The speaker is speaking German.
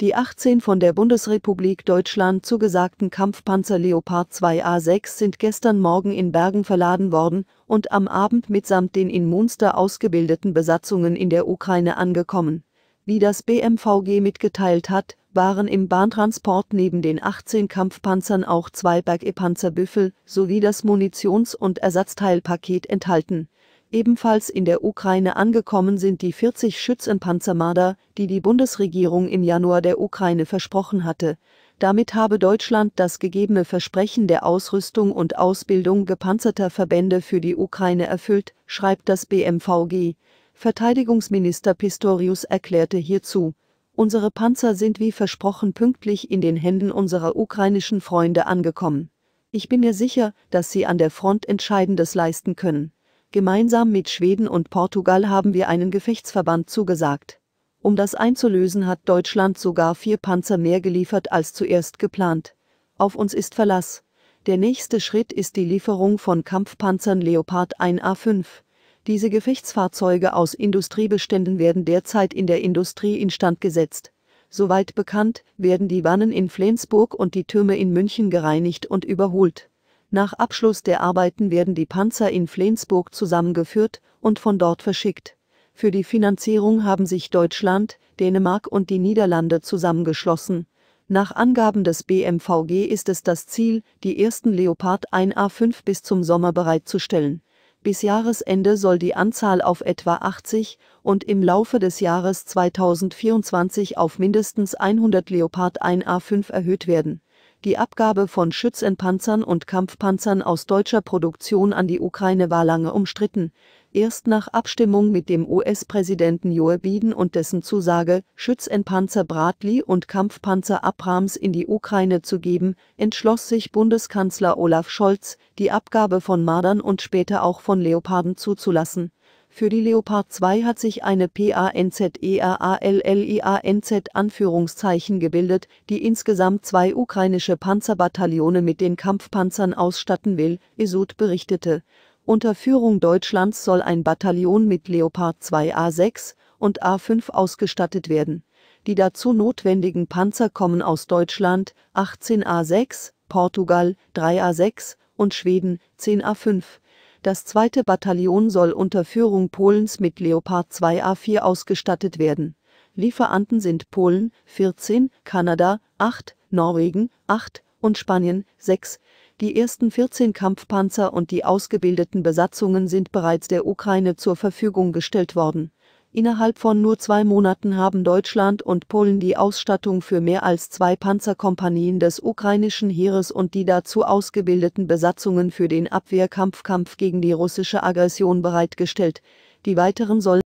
Die 18 von der Bundesrepublik Deutschland zugesagten Kampfpanzer Leopard 2A6 sind gestern Morgen in Bergen verladen worden und am Abend mitsamt den in Munster ausgebildeten Besatzungen in der Ukraine angekommen. Wie das BMVG mitgeteilt hat, waren im Bahntransport neben den 18 Kampfpanzern auch zwei Bergepanzer Büffel sowie das Munitions- und Ersatzteilpaket enthalten Ebenfalls in der Ukraine angekommen sind die 40 Schützenpanzermarder, die die Bundesregierung im Januar der Ukraine versprochen hatte. Damit habe Deutschland das gegebene Versprechen der Ausrüstung und Ausbildung gepanzerter Verbände für die Ukraine erfüllt, schreibt das BMVG. Verteidigungsminister Pistorius erklärte hierzu, unsere Panzer sind wie versprochen pünktlich in den Händen unserer ukrainischen Freunde angekommen. Ich bin mir sicher, dass sie an der Front Entscheidendes leisten können. Gemeinsam mit Schweden und Portugal haben wir einen Gefechtsverband zugesagt. Um das einzulösen hat Deutschland sogar vier Panzer mehr geliefert als zuerst geplant. Auf uns ist Verlass. Der nächste Schritt ist die Lieferung von Kampfpanzern Leopard 1A5. Diese Gefechtsfahrzeuge aus Industriebeständen werden derzeit in der Industrie instand gesetzt. Soweit bekannt, werden die Wannen in Flensburg und die Türme in München gereinigt und überholt. Nach Abschluss der Arbeiten werden die Panzer in Flensburg zusammengeführt und von dort verschickt. Für die Finanzierung haben sich Deutschland, Dänemark und die Niederlande zusammengeschlossen. Nach Angaben des BMVG ist es das Ziel, die ersten Leopard 1A5 bis zum Sommer bereitzustellen. Bis Jahresende soll die Anzahl auf etwa 80 und im Laufe des Jahres 2024 auf mindestens 100 Leopard 1A5 erhöht werden die Abgabe von Schützenpanzern und Kampfpanzern aus deutscher Produktion an die Ukraine war lange umstritten. Erst nach Abstimmung mit dem US-Präsidenten Joe Biden und dessen Zusage, Schützenpanzer Bradley und Kampfpanzer Abrams in die Ukraine zu geben, entschloss sich Bundeskanzler Olaf Scholz, die Abgabe von Mardern und später auch von Leoparden zuzulassen für die Leopard 2 hat sich eine PANZERALLIANZ e Anführungszeichen gebildet, die insgesamt zwei ukrainische Panzerbataillone mit den Kampfpanzern ausstatten will, Isut berichtete. Unter Führung Deutschlands soll ein Bataillon mit Leopard 2A6 und A5 ausgestattet werden. Die dazu notwendigen Panzer kommen aus Deutschland, 18A6, Portugal, 3A6 und Schweden, 10A5. Das zweite Bataillon soll unter Führung Polens mit Leopard 2A4 ausgestattet werden. Lieferanten sind Polen 14, Kanada 8, Norwegen 8 und Spanien 6. Die ersten 14 Kampfpanzer und die ausgebildeten Besatzungen sind bereits der Ukraine zur Verfügung gestellt worden Innerhalb von nur zwei Monaten haben Deutschland und Polen die Ausstattung für mehr als zwei Panzerkompanien des ukrainischen Heeres und die dazu ausgebildeten Besatzungen für den Abwehrkampfkampf gegen die russische Aggression bereitgestellt, die weiteren sollen